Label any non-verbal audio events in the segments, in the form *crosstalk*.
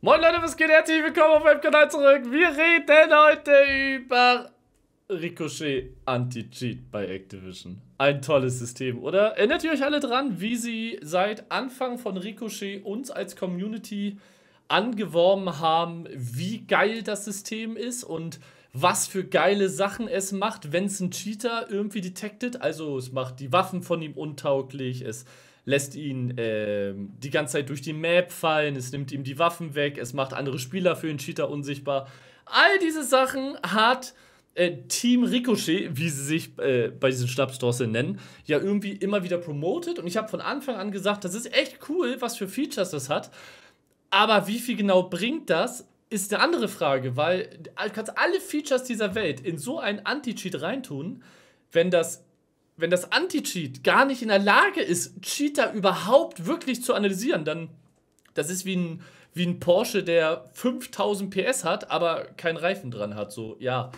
Moin Leute, was geht? Herzlich willkommen auf meinem Kanal zurück. Wir reden heute über Ricochet Anti-Cheat bei Activision. Ein tolles System, oder? Erinnert ihr euch alle dran, wie sie seit Anfang von Ricochet uns als Community angeworben haben, wie geil das System ist und was für geile Sachen es macht, wenn es ein Cheater irgendwie detected. Also es macht die Waffen von ihm untauglich, es lässt ihn äh, die ganze Zeit durch die Map fallen, es nimmt ihm die Waffen weg, es macht andere Spieler für den Cheater unsichtbar. All diese Sachen hat äh, Team Ricochet, wie sie sich äh, bei diesen Schnappstrosseln nennen, ja irgendwie immer wieder promotet. Und ich habe von Anfang an gesagt, das ist echt cool, was für Features das hat. Aber wie viel genau bringt das, ist eine andere Frage, weil du kannst alle Features dieser Welt in so einen Anti-Cheat reintun, wenn das wenn das Anti-Cheat gar nicht in der Lage ist, Cheater überhaupt wirklich zu analysieren, dann das ist wie ein, wie ein Porsche, der 5000 PS hat, aber keinen Reifen dran hat. So, ja,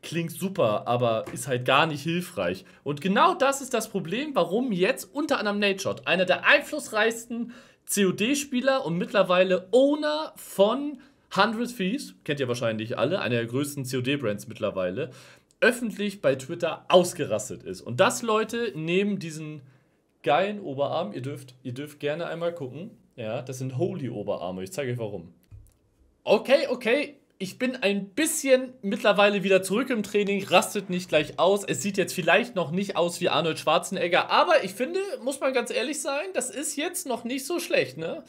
klingt super, aber ist halt gar nicht hilfreich. Und genau das ist das Problem, warum jetzt unter anderem Nateshot, einer der einflussreichsten COD-Spieler und mittlerweile Owner von 100 Fees, kennt ihr wahrscheinlich alle, einer der größten COD-Brands mittlerweile, öffentlich bei Twitter ausgerastet ist. Und das, Leute, neben diesen geilen Oberarm, ihr dürft, ihr dürft gerne einmal gucken. Ja, das sind Holy Oberarme. Ich zeige euch warum. Okay, okay. Ich bin ein bisschen mittlerweile wieder zurück im Training, rastet nicht gleich aus. Es sieht jetzt vielleicht noch nicht aus wie Arnold Schwarzenegger, aber ich finde, muss man ganz ehrlich sein, das ist jetzt noch nicht so schlecht, ne?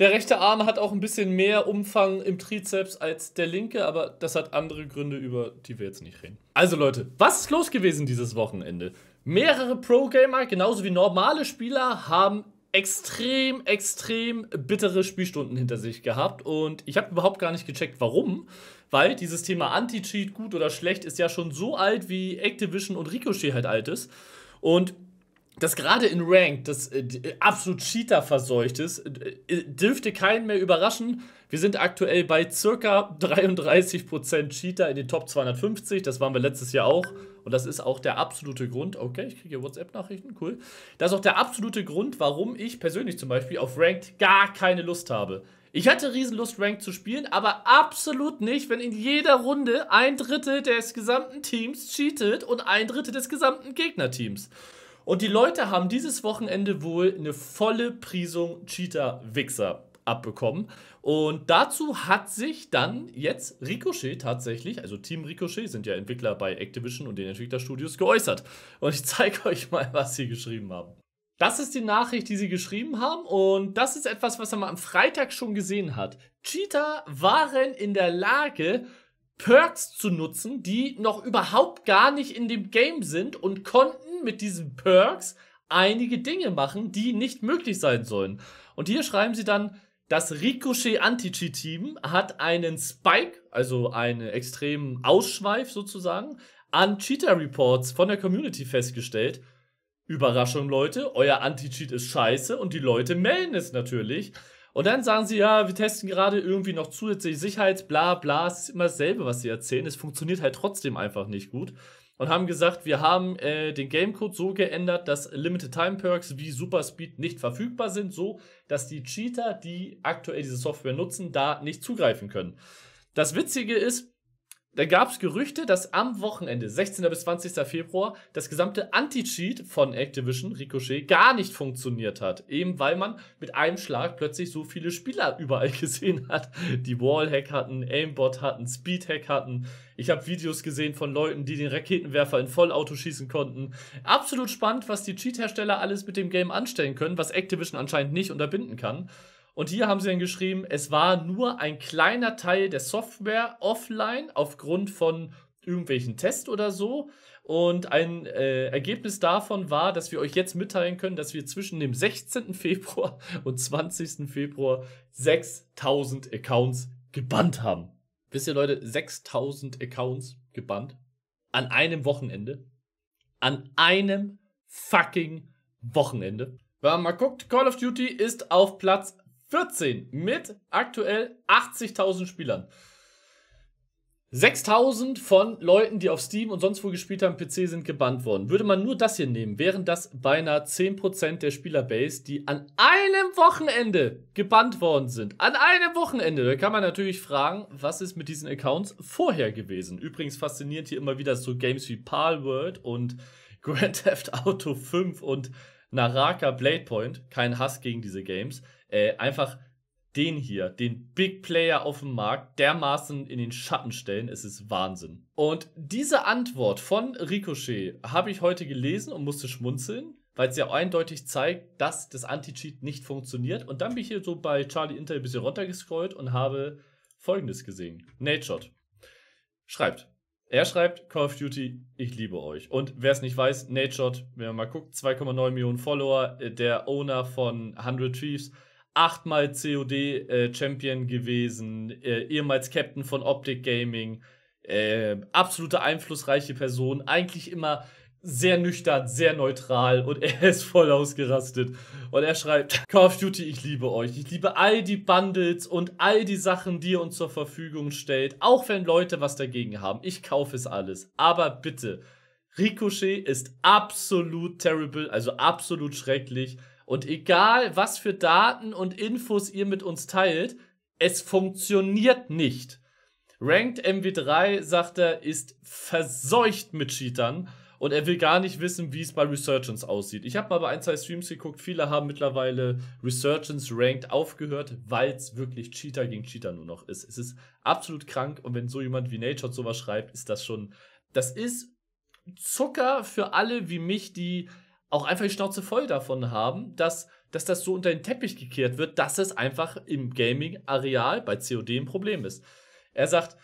Der rechte Arm hat auch ein bisschen mehr Umfang im Trizeps als der linke, aber das hat andere Gründe, über die wir jetzt nicht reden. Also Leute, was ist los gewesen dieses Wochenende? Mehrere Pro-Gamer, genauso wie normale Spieler, haben extrem, extrem bittere Spielstunden hinter sich gehabt und ich habe überhaupt gar nicht gecheckt, warum, weil dieses Thema Anti-Cheat, gut oder schlecht, ist ja schon so alt, wie Activision und Ricochet halt alt ist. Und dass gerade in Ranked das äh, äh absolut Cheater verseucht ist, äh, dürfte keinen mehr überraschen. Wir sind aktuell bei circa 33% Cheater in den Top 250. Das waren wir letztes Jahr auch. Und das ist auch der absolute Grund. Okay, ich kriege WhatsApp-Nachrichten, cool. Das ist auch der absolute Grund, warum ich persönlich zum Beispiel auf Ranked gar keine Lust habe. Ich hatte riesen Lust, Ranked zu spielen, aber absolut nicht, wenn in jeder Runde ein Drittel des gesamten Teams cheatet und ein Drittel des gesamten Gegnerteams. Und die Leute haben dieses Wochenende wohl eine volle Prisung Cheater-Wichser abbekommen. Und dazu hat sich dann jetzt Ricochet tatsächlich, also Team Ricochet sind ja Entwickler bei Activision und den Entwicklerstudios, geäußert. Und ich zeige *laughs* euch mal, was sie geschrieben haben. Das ist die Nachricht, die sie geschrieben haben und das ist etwas, was er mal am Freitag schon gesehen hat. Cheater waren in der Lage, Perks zu nutzen, die noch überhaupt gar nicht in dem Game sind und konnten mit diesen Perks einige Dinge machen, die nicht möglich sein sollen. Und hier schreiben sie dann, das Ricochet Anti-Cheat Team hat einen Spike, also einen extremen Ausschweif sozusagen, an Cheater Reports von der Community festgestellt. Überraschung, Leute, euer Anti-Cheat ist scheiße und die Leute melden es natürlich. Und dann sagen sie, ja, wir testen gerade irgendwie noch zusätzliche Sicherheit, bla bla, es ist immer dasselbe, was sie erzählen. Es funktioniert halt trotzdem einfach nicht gut. Und haben gesagt, wir haben äh, den Gamecode so geändert, dass Limited Time Perks wie Super Speed nicht verfügbar sind, so dass die Cheater, die aktuell diese Software nutzen, da nicht zugreifen können. Das Witzige ist, da gab es Gerüchte, dass am Wochenende, 16. bis 20. Februar, das gesamte Anti-Cheat von Activision Ricochet gar nicht funktioniert hat. Eben weil man mit einem Schlag plötzlich so viele Spieler *laughs* überall gesehen hat, die Wallhack hatten, Aimbot hatten, Speedhack hatten. Ich habe Videos gesehen von Leuten, die den Raketenwerfer in Vollauto schießen konnten. Absolut spannend, was die Cheat-Hersteller alles mit dem Game anstellen können, was Activision anscheinend nicht unterbinden kann. Und hier haben sie dann geschrieben, es war nur ein kleiner Teil der Software offline aufgrund von irgendwelchen Tests oder so. Und ein äh, Ergebnis davon war, dass wir euch jetzt mitteilen können, dass wir zwischen dem 16. Februar *laughs* und 20. Februar 6000 Accounts gebannt haben. Wisst ihr Leute, 6000 Accounts gebannt. An einem Wochenende. An einem fucking Wochenende. Wenn man mal guckt, Call of Duty ist auf Platz 14 mit aktuell 80.000 Spielern. 6000 von Leuten, die auf Steam und sonst wo gespielt haben, PC sind gebannt worden. Würde man nur das hier nehmen, wären das beinahe 10% der Spielerbase, die an einem Wochenende gebannt worden sind. An einem Wochenende. Da kann man natürlich fragen, was ist mit diesen Accounts vorher gewesen? Übrigens fasziniert hier immer wieder so Games wie Palworld und Grand Theft Auto 5 und Naraka Blade Point. Kein Hass gegen diese Games äh, einfach den hier, den Big Player auf dem Markt, dermaßen in den Schatten stellen. Es ist Wahnsinn. Und diese Antwort von Ricochet habe ich heute gelesen und musste schmunzeln, weil es ja eindeutig zeigt, dass das Anti-Cheat nicht funktioniert. Und dann bin ich hier so bei Charlie Intel ein bisschen runtergescrollt und habe folgendes gesehen. Nateshot schreibt. Er schreibt, Call of Duty, ich liebe euch. Und wer es nicht weiß, Nateshot, wenn man mal guckt, 2,9 Millionen Follower, äh, der Owner von 100 Thieves, achtmal COD-Champion äh, gewesen, äh, ehemals Captain von Optic Gaming, äh, absolute einflussreiche Person, eigentlich immer sehr nüchtern, sehr neutral und *laughs* er ist voll ausgerastet. Und er schreibt, Call of Duty, ich liebe euch. Ich liebe all die Bundles und all die Sachen, die ihr uns zur Verfügung stellt. Auch wenn Leute was dagegen haben. Ich kaufe es alles. Aber bitte, Ricochet ist absolut terrible, also absolut schrecklich. Und egal, was für Daten und Infos ihr mit uns teilt, es funktioniert nicht. Ranked MW3, sagt er, ist verseucht mit Cheatern und er will gar nicht wissen, wie es bei Resurgence aussieht. Ich habe mal bei ein, zwei Streams geguckt, viele haben mittlerweile Resurgence Ranked aufgehört, weil es wirklich Cheater gegen Cheater nur noch ist. Es ist absolut krank und wenn so jemand wie Nature sowas schreibt, ist das schon, das ist Zucker für alle wie mich, die auch einfach die Schnauze voll davon haben, dass, dass das so unter den Teppich gekehrt wird, dass es einfach im Gaming-Areal bei COD ein Problem ist. Er sagt,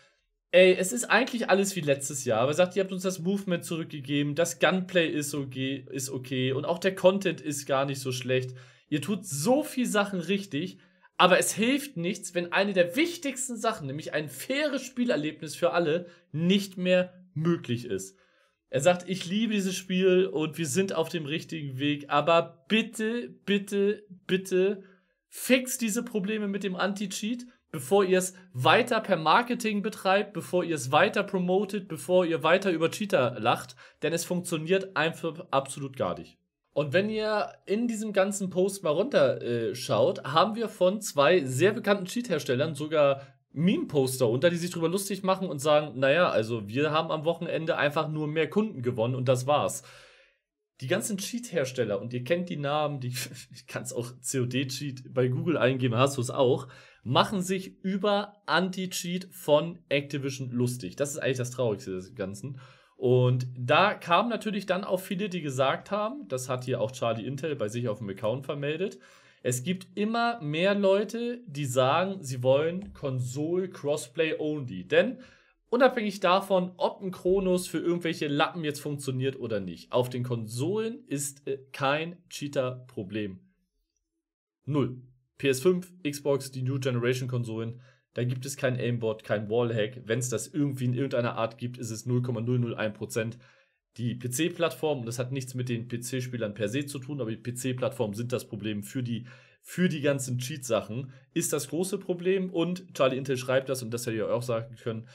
ey, es ist eigentlich alles wie letztes Jahr, aber er sagt, ihr habt uns das Movement zurückgegeben, das Gunplay ist okay, ist okay und auch der Content ist gar nicht so schlecht. Ihr tut so viel Sachen richtig, aber es hilft nichts, wenn eine der wichtigsten Sachen, nämlich ein faires Spielerlebnis für alle, nicht mehr möglich ist. Er sagt, ich liebe dieses Spiel und wir sind auf dem richtigen Weg, aber bitte, bitte, bitte fix diese Probleme mit dem Anti-Cheat, bevor ihr es weiter per Marketing betreibt, bevor ihr es weiter promotet, bevor ihr weiter über Cheater lacht, denn es funktioniert einfach absolut gar nicht. Und wenn ihr in diesem ganzen Post mal runterschaut, äh, haben wir von zwei sehr bekannten Cheat-Herstellern sogar Meme-Poster unter, die sich drüber lustig machen und sagen, naja, also wir haben am Wochenende einfach nur mehr Kunden gewonnen und das war's. Die ganzen Cheat-Hersteller, und ihr kennt die Namen, die, *laughs* ich kann es auch COD-Cheat bei Google eingeben, hast du es auch, machen sich über Anti-Cheat von Activision lustig. Das ist eigentlich das Traurigste des Ganzen. Und da kamen natürlich dann auch viele, die gesagt haben, das hat hier auch Charlie Intel bei sich auf dem Account vermeldet, es gibt immer mehr Leute, die sagen, sie wollen Konsole Crossplay only. Denn unabhängig davon, ob ein Kronos für irgendwelche Lappen jetzt funktioniert oder nicht, auf den Konsolen ist äh, kein Cheater-Problem. Null. PS5, Xbox, die New Generation Konsolen, da gibt es kein Aimbot, kein Wallhack. Wenn es das irgendwie in irgendeiner Art gibt, ist es 0,001% die PC-Plattform, und das hat nichts mit den PC-Spielern per se zu tun, aber die PC-Plattformen sind das Problem für die, für die ganzen Cheat-Sachen, ist das große Problem. Und Charlie Intel schreibt das, und das hätte ich auch sagen können,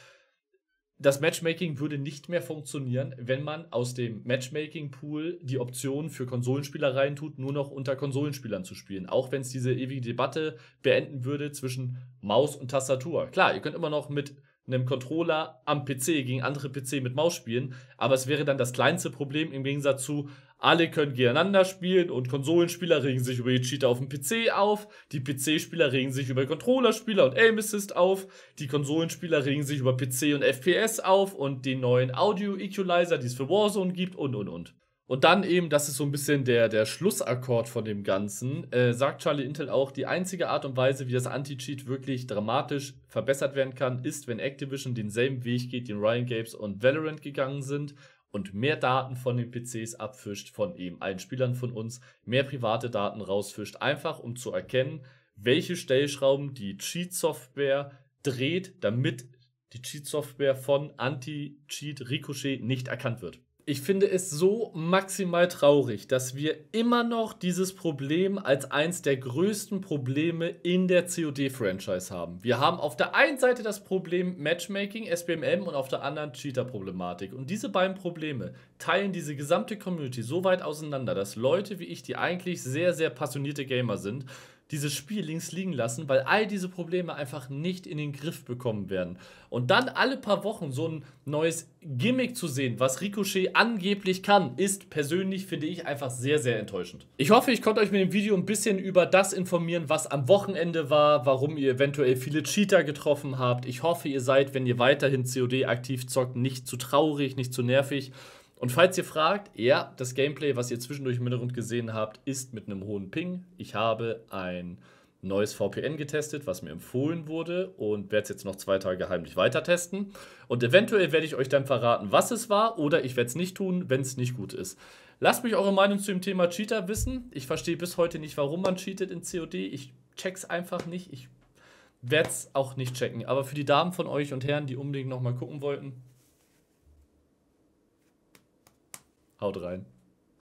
das Matchmaking würde nicht mehr funktionieren, wenn man aus dem Matchmaking-Pool die Option für Konsolenspieler reintut, nur noch unter Konsolenspielern zu spielen. Auch wenn es diese ewige Debatte beenden würde zwischen Maus und Tastatur. Klar, ihr könnt immer noch mit einem Controller am PC gegen andere PC mit Maus spielen. Aber es wäre dann das kleinste Problem im Gegensatz zu, alle können gegeneinander spielen und Konsolenspieler regen sich über die Cheater auf dem PC auf, die PC-Spieler regen sich über Controllerspieler und Aim Assist auf, die Konsolenspieler regen sich über PC und FPS auf und den neuen Audio Equalizer, die es für Warzone gibt und und und. Und dann eben, das ist so ein bisschen der, der Schlussakkord von dem Ganzen, äh, sagt Charlie Intel auch, die einzige Art und Weise, wie das Anti-Cheat wirklich dramatisch verbessert werden kann, ist, wenn Activision denselben Weg geht, den Ryan Games und Valorant gegangen sind und mehr Daten von den PCs abfischt, von eben allen Spielern von uns, mehr private Daten rausfischt, einfach um zu erkennen, welche Stellschrauben die Cheat-Software dreht, damit die Cheat-Software von Anti-Cheat Ricochet nicht erkannt wird ich finde es so maximal traurig, dass wir immer noch dieses Problem als eins der größten Probleme in der COD-Franchise haben. Wir haben auf der einen Seite das Problem Matchmaking, SBMM und auf der anderen Cheater-Problematik. Und diese beiden Probleme teilen diese gesamte Community so weit auseinander, dass Leute wie ich, die eigentlich sehr, sehr passionierte Gamer sind, dieses Spiel links liegen lassen, weil all diese Probleme einfach nicht in den Griff bekommen werden. Und dann alle paar Wochen so ein neues Gimmick zu sehen, was Ricochet angeblich kann, ist persönlich, finde ich, einfach sehr, sehr enttäuschend. Ich hoffe, ich konnte euch mit dem Video ein bisschen über das informieren, was am Wochenende war, warum ihr eventuell viele Cheater getroffen habt. Ich hoffe, ihr seid, wenn ihr weiterhin COD aktiv zockt, nicht zu traurig, nicht zu nervig. Und falls ihr fragt, ja, das Gameplay, was ihr zwischendurch im Hintergrund gesehen habt, ist mit einem hohen Ping. Ich habe ein neues VPN getestet, was mir empfohlen wurde und werde es jetzt noch zwei Tage heimlich weiter testen. Und eventuell werde ich euch dann verraten, was es war oder ich werde es nicht tun, wenn es nicht gut ist. Lasst mich eure Meinung zu dem Thema Cheater wissen. Ich verstehe bis heute nicht, warum man cheatet in COD. Ich check's einfach nicht. Ich werde es auch nicht checken. Aber für die Damen von euch und Herren, die unbedingt nochmal gucken wollten, Haut rein.